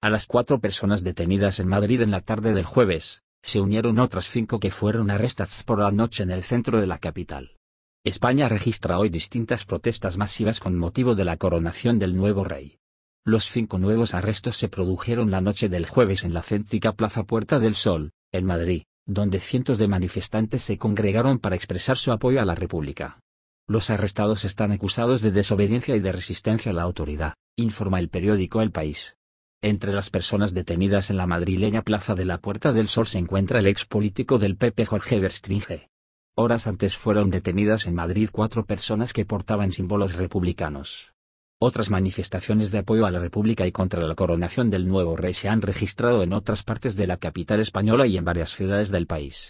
A las cuatro personas detenidas en Madrid en la tarde del jueves, se unieron otras cinco que fueron arrestadas por la noche en el centro de la capital. España registra hoy distintas protestas masivas con motivo de la coronación del nuevo rey. Los cinco nuevos arrestos se produjeron la noche del jueves en la céntrica Plaza Puerta del Sol, en Madrid, donde cientos de manifestantes se congregaron para expresar su apoyo a la República. Los arrestados están acusados de desobediencia y de resistencia a la autoridad, informa el periódico El País. Entre las personas detenidas en la madrileña Plaza de la Puerta del Sol se encuentra el ex político del PP Jorge Verstringe. Horas antes fueron detenidas en Madrid cuatro personas que portaban símbolos republicanos. Otras manifestaciones de apoyo a la República y contra la coronación del nuevo rey se han registrado en otras partes de la capital española y en varias ciudades del país.